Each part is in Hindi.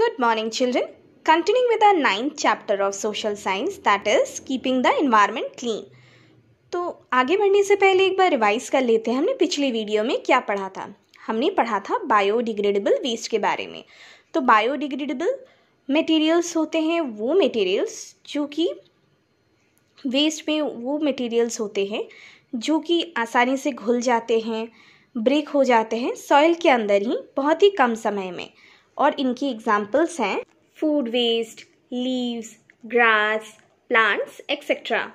Good morning, children. Continuing with our ninth chapter of social science, that is keeping the environment clean. तो आगे बढ़ने से पहले एक बार रिवाइज कर लेते हैं हमने पिछले वीडियो में क्या पढ़ा था हमने पढ़ा था बायोडिग्रेडेबल वेस्ट के बारे में तो बायोडिग्रेडेबल मटेरियल्स होते हैं वो मटेरियल्स जो कि वेस्ट में वो मटेरियल्स होते हैं जो कि आसानी से घुल जाते हैं ब्रेक हो जाते हैं सॉइल के अंदर ही बहुत ही कम समय में और इनकी एग्जाम्पल्स हैं food waste leaves grass plants etcetera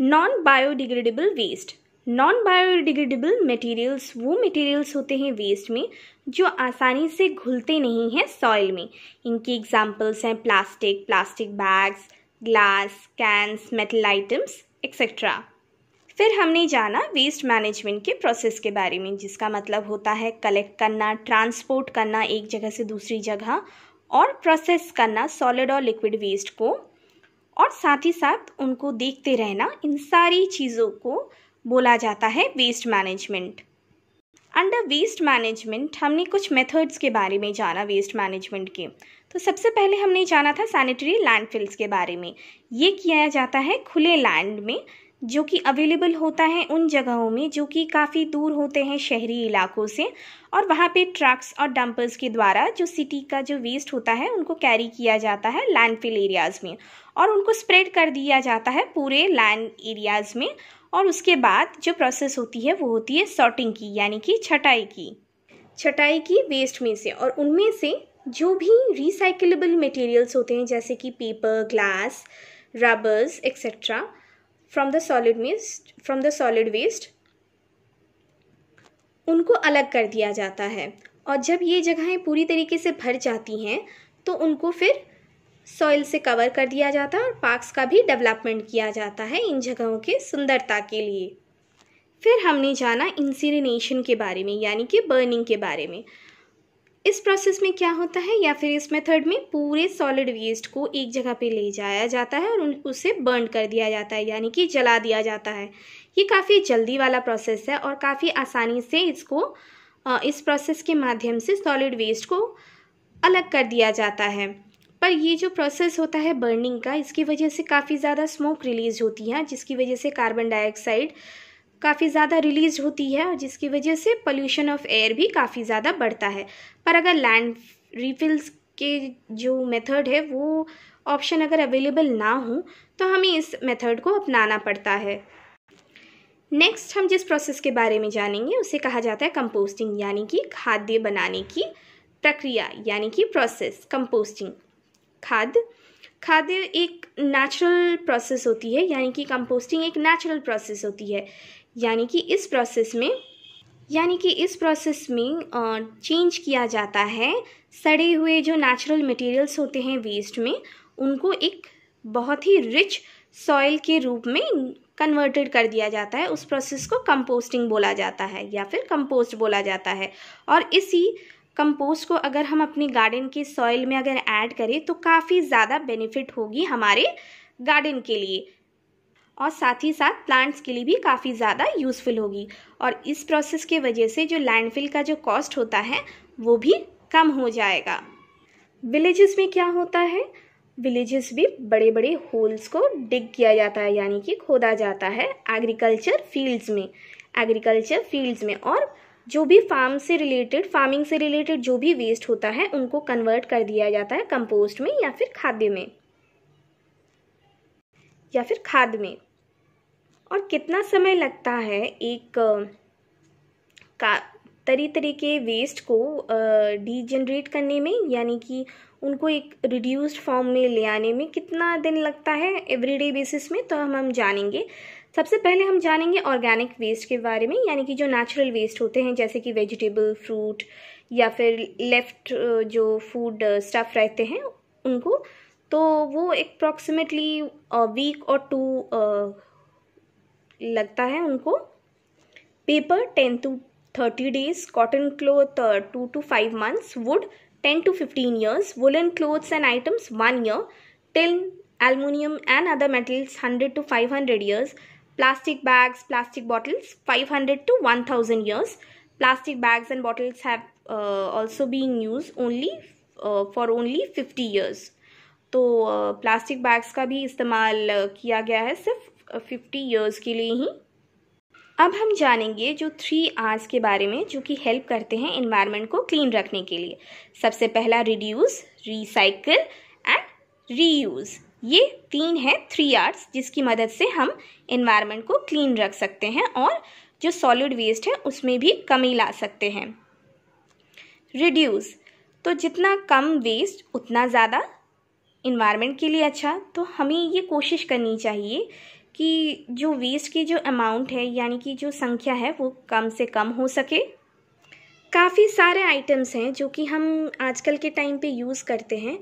non biodegradable waste non biodegradable materials वो मटेरियल्स होते हैं वेस्ट में जो आसानी से घुलते नहीं हैं सॉइल में इनकी एग्जाम्पल्स हैं plastic plastic bags glass cans metal items etcetera फिर हमने जाना वेस्ट मैनेजमेंट के प्रोसेस के बारे में जिसका मतलब होता है कलेक्ट करना ट्रांसपोर्ट करना एक जगह से दूसरी जगह और प्रोसेस करना सॉलिड और लिक्विड वेस्ट को और साथ ही साथ उनको देखते रहना इन सारी चीज़ों को बोला जाता है waste management under waste management हमने कुछ मेथड्स के बारे में जाना वेस्ट मैनेजमेंट के तो सबसे पहले हमने जाना था सैनिटरी लैंडफिल्स के बारे में ये किया जाता है खुले लैंड में जो कि अवेलेबल होता है उन जगहों में जो कि काफ़ी दूर होते हैं शहरी इलाकों से और वहाँ पे ट्रक्स और डंपर्स के द्वारा जो सिटी का जो वेस्ट होता है उनको कैरी किया जाता है लैंडफिल एरियाज़ में और उनको स्प्रेड कर दिया जाता है पूरे लैंड एरियाज़ में और उसके बाद जो प्रोसेस होती है वो होती है सॉर्टिंग की यानी कि छटाई की छटाई की वेस्ट में से और उनमें से जो भी रिसाइकलेबल मटेरियल्स होते हैं जैसे कि paper glass rubbers etcetera from the solid means from the solid waste उनको अलग कर दिया जाता है और जब ये जगहें पूरी तरीके से भर जाती हैं तो उनको फिर सॉइल से कवर कर दिया जाता है और पार्क्स का भी डेवलपमेंट किया जाता है इन जगहों के सुंदरता के लिए फिर हमने जाना इंसिनेशन के बारे में यानी कि बर्निंग के बारे में इस प्रोसेस में क्या होता है या फिर इस मेथड में पूरे सॉलिड वेस्ट को एक जगह पे ले जाया जाता है और उसे बर्न कर दिया जाता है यानी कि जला दिया जाता है ये काफ़ी जल्दी वाला प्रोसेस है और काफ़ी आसानी से इसको इस प्रोसेस के माध्यम से सॉलिड वेस्ट को अलग कर दिया जाता है पर ये जो प्रोसेस होता है बर्निंग का इसकी वजह से काफ़ी ज़्यादा स्मोक रिलीज़ होती है जिसकी वजह से कार्बन डाइऑक्साइड काफ़ी ज़्यादा रिलीज होती है जिसकी वजह से पोल्यूशन ऑफ एयर भी काफ़ी ज़्यादा बढ़ता है पर अगर लैंड रिफिल्स के जो मेथड है वो ऑप्शन अगर अवेलेबल ना हो तो हमें इस मेथड को अपनाना पड़ता है नेक्स्ट हम जिस प्रोसेस के बारे में जानेंगे उसे कहा जाता है कंपोस्टिंग यानी कि खाद्य बनाने की प्रक्रिया यानी कि प्रोसेस कंपोस्टिंग खाद खाद्य एक नेचुरल प्रोसेस होती है यानी कि कंपोस्टिंग एक नेचुरल प्रोसेस होती है यानी कि इस प्रोसेस में यानी कि इस प्रोसेस में चेंज किया जाता है सड़े हुए जो नेचुरल मटेरियल्स होते हैं वेस्ट में उनको एक बहुत ही रिच सॉइल के रूप में कन्वर्टेड कर दिया जाता है उस प्रोसेस को कंपोस्टिंग बोला जाता है या फिर कंपोस्ट बोला जाता है और इसी कंपोस्ट को अगर हम अपने गार्डन के सॉइल में अगर ऐड करें तो काफ़ी ज़्यादा बेनिफिट होगी हमारे गार्डन के लिए और साथ ही साथ प्लांट्स के लिए भी काफ़ी ज़्यादा यूज़फुल होगी और इस प्रोसेस के वजह से जो लैंडफिल का जो कॉस्ट होता है वो भी कम हो जाएगा विलेजेस में क्या होता है विलेजेस भी बड़े बड़े होल्स को डिग किया जाता है यानी कि खोदा जाता है एग्रीकल्चर फील्ड्स में एग्रीकल्चर फील्ड्स में और जो भी फार्म से रिलेटेड फार्मिंग से रिलेटेड जो भी वेस्ट होता है उनको कन्वर्ट कर दिया जाता है कंपोस्ट में या फिर खाद्य में या फिर खाद में और कितना समय लगता है एक का तरी तरी के वेस्ट को डीजनरेट करने में यानी कि उनको एक रिड्यूस्ड फॉर्म में ले आने में कितना दिन लगता है एवरीडे बेसिस में तो हम हम जानेंगे सबसे पहले हम जानेंगे ऑर्गेनिक वेस्ट के बारे में यानी कि जो नेचुरल वेस्ट होते हैं जैसे कि वेजिटेबल फ्रूट या फिर लेफ्ट जो फूड स्टफ रहते हैं उनको तो वो अप्रॉक्सीमेटली वीक और टू लगता है उनको paper ten to thirty days cotton cloth two to five months wood ten to fifteen years woollen clothes and items one year till aluminium and other metals hundred to five hundred years plastic bags plastic bottles five hundred to one thousand years plastic bags and bottles have also been use only for only fifty years तो प्लास्टिक बैग्स का भी इस्तेमाल किया गया है सिर्फ फिफ्टी ईयर्स के लिए ही अब हम जानेंगे जो थ्री आर्स के बारे में जो कि हेल्प करते हैं इन्वायरमेंट को क्लीन रखने के लिए सबसे पहला रिड्यूस रिसाइकल एंड रीयूज़ ये तीन है थ्री आर्ट्स जिसकी मदद से हम इन्वायरमेंट को क्लीन रख सकते हैं और जो सॉलिड वेस्ट है उसमें भी कमी ला सकते हैं रिड्यूस तो जितना कम वेस्ट उतना ज़्यादा इन्वायरमेंट के लिए अच्छा तो हमें ये कोशिश करनी चाहिए कि जो वेस्ट की जो अमाउंट है यानी कि जो संख्या है वो कम से कम हो सके काफ़ी सारे आइटम्स हैं जो कि हम आजकल के टाइम पे यूज़ करते हैं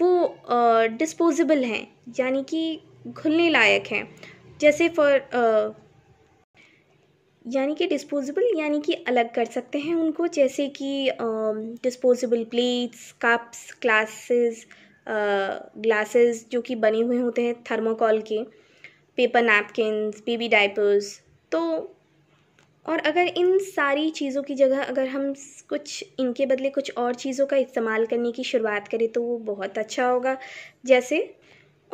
वो डिस्पोजेबल हैं यानी कि घुलने लायक हैं जैसे फॉर यानी कि डिस्पोजेबल यानी कि अलग कर सकते हैं उनको जैसे कि disposable plates cups glasses glasses जो कि बने हुए होते हैं थर्मोकॉल के पेपर नैपकिनस बेबी डाइपर्स तो और अगर इन सारी चीज़ों की जगह अगर हम कुछ इनके बदले कुछ और चीज़ों का इस्तेमाल करने की शुरुआत करें तो वो बहुत अच्छा होगा जैसे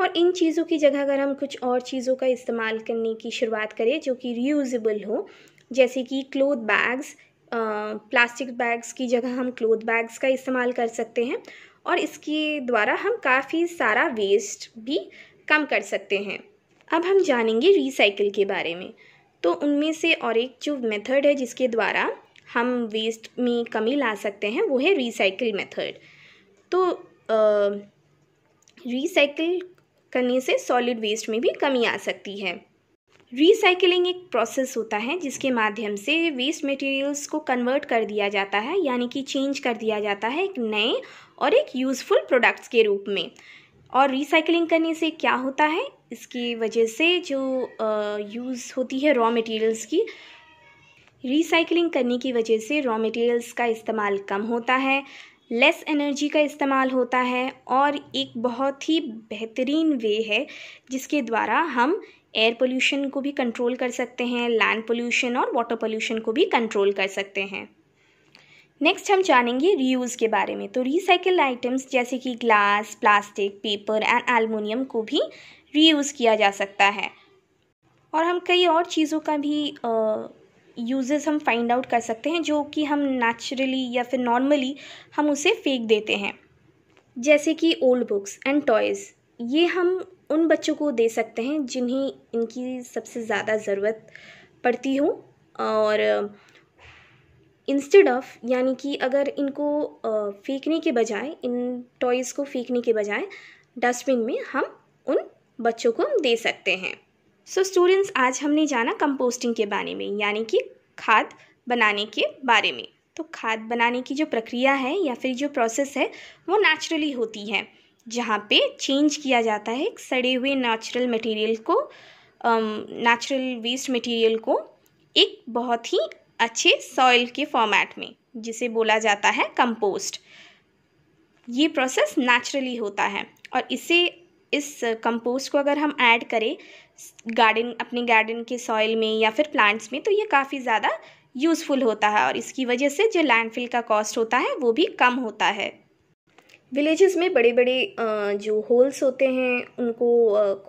और इन चीज़ों की जगह अगर हम कुछ और चीज़ों का इस्तेमाल करने की शुरुआत करें जो कि रीयूज़बल हो जैसे कि क्लोथ बैग्स प्लास्टिक बैग्स की जगह हम क्लोथ बैग्स का इस्तेमाल कर सकते हैं और इसके द्वारा हम काफ़ी सारा वेस्ट भी कम कर सकते हैं अब हम जानेंगे रिसाइकिल के बारे में तो उनमें से और एक जो मेथड है जिसके द्वारा हम वेस्ट में कमी ला सकते हैं वो है रिसाइकिल मेथड तो रिसाइकिल करने से सॉलिड वेस्ट में भी कमी आ सकती है रिसाइकिलिंग एक प्रोसेस होता है जिसके माध्यम से वेस्ट मटेरियल्स को कन्वर्ट कर दिया जाता है यानी कि चेंज कर दिया जाता है एक नए और एक यूज़फुल प्रोडक्ट्स के रूप में और रिसाइकिलिंग करने से क्या होता है इसकी वजह से जो यूज़ होती है रॉ मटेरियल्स की रिसाइकलिंग करने की वजह से रॉ मटेरियल्स का इस्तेमाल कम होता है लेस एनर्जी का इस्तेमाल होता है और एक बहुत ही बेहतरीन वे है जिसके द्वारा हम एयर पोल्यूशन को भी कंट्रोल कर सकते हैं लैंड पोल्यूशन और वाटर पोल्यूशन को भी कंट्रोल कर सकते हैं नेक्स्ट हम जानेंगे रीयूज़ के बारे में तो रिसाइकल आइटम्स जैसे कि glass plastic paper and aluminium को भी रीयूज़ किया जा सकता है और हम कई और चीज़ों का भी यूजेस हम फाइंड आउट कर सकते हैं जो कि हम नेचुरली या फिर नॉर्मली हम उसे फेंक देते हैं जैसे कि ओल्ड बुक्स एंड टॉयज़ ये हम उन बच्चों को दे सकते हैं जिन्हें इनकी सबसे ज़्यादा ज़रूरत पड़ती हो और इंस्टेड ऑफ यानी कि अगर इनको फेंकने के बजाय इन टॉयज़ को फेंकने के बजाय डस्टबिन में हम उन बच्चों को दे सकते हैं सो so, स्टूडेंट्स आज हमने जाना कंपोस्टिंग के बारे में यानी कि खाद बनाने के बारे में तो खाद बनाने की जो प्रक्रिया है या फिर जो प्रोसेस है वो नेचुरली होती है जहाँ पे चेंज किया जाता है सड़े हुए नेचुरल मटेरियल को नेचुरल वेस्ट मटेरियल को एक बहुत ही अच्छे सॉइल के फॉर्मेट में जिसे बोला जाता है कंपोस्ट ये प्रोसेस नेचुरली होता है और इसे इस कंपोस्ट को अगर हम ऐड करें गार्डन अपने गार्डन के सॉइल में या फिर प्लांट्स में तो ये काफ़ी ज़्यादा यूज़फुल होता है और इसकी वजह से जो लैंडफिल का कॉस्ट होता है वो भी कम होता है विलेजेस में बड़े बड़े जो होल्स होते हैं उनको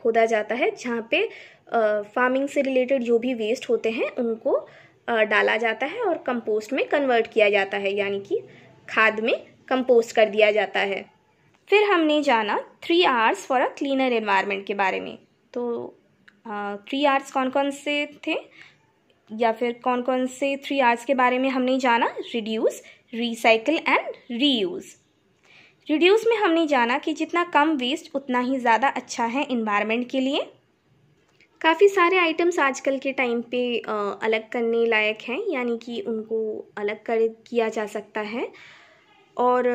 खोदा जाता है जहाँ पे फार्मिंग से रिलेटेड जो भी वेस्ट होते हैं उनको डाला जाता है और कंपोस्ट में कन्वर्ट किया जाता है यानी कि खाद में कंपोस्ट कर दिया जाता है फिर हमने जाना three Rs for a cleaner environment के बारे में तो थ्री आर्स कौन कौन से थे या फिर कौन कौन से थ्री आर्स के बारे में हमने जाना reduce recycle and reuse reduce में हमने जाना कि जितना कम वेस्ट उतना ही ज़्यादा अच्छा है इन्वायरमेंट के लिए काफ़ी सारे आइटम्स आजकल के टाइम पे अलग करने लायक हैं यानी कि उनको अलग कर किया जा सकता है और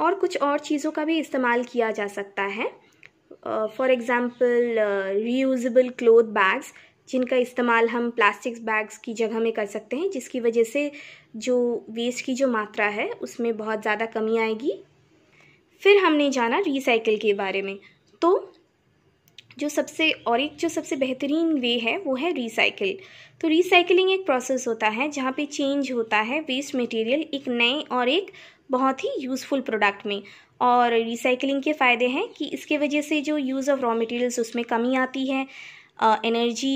और कुछ और चीज़ों का भी इस्तेमाल किया जा सकता है for example reusable cloth bags जिनका इस्तेमाल हम प्लास्टिक बैग्स की जगह में कर सकते हैं जिसकी वजह से जो वेस्ट की जो मात्रा है उसमें बहुत ज़्यादा कमी आएगी फिर हमने जाना रिसाइकिल के बारे में तो जो सबसे और एक जो सबसे बेहतरीन वे है वो है रिसाइकिल तो रिसाइकिलिंग एक प्रोसेस होता है जहाँ पे चेंज होता है वेस्ट मटेरियल एक नए और एक बहुत ही यूज़फुल प्रोडक्ट में और रिसाइकिलिंग के फ़ायदे हैं कि इसके वजह से जो यूज़ ऑफ रॉ मटेरियल्स उसमें कमी आती है एनर्जी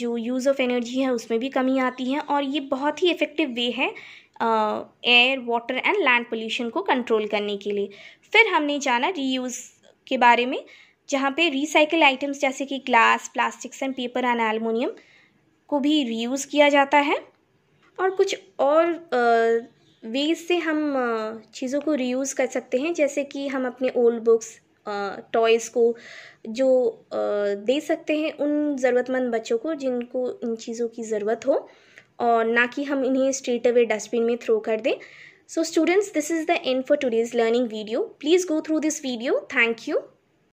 जो यूज़ ऑफ एनर्जी है उसमें भी कमी आती है और ये बहुत ही इफ़ेक्टिव वे है air water and land pollution को कंट्रोल करने के लिए फिर हमने जाना रीयूज़ के बारे में जहाँ पे रिसाइकल आइटम्स जैसे कि glass plastics and paper and aluminium को भी रीयूज़ किया जाता है और कुछ और वेज से हम चीज़ों को रीयूज़ कर सकते हैं जैसे कि हम अपने ओल्ड बुक्स टॉयज़ को जो दे सकते हैं उन ज़रूरतमंद बच्चों को जिनको इन चीज़ों की ज़रूरत हो और ना कि हम इन्हें स्ट्रेट अवे डस्टबिन में थ्रो कर दें so students this is the end for today's learning video please go through this video thank you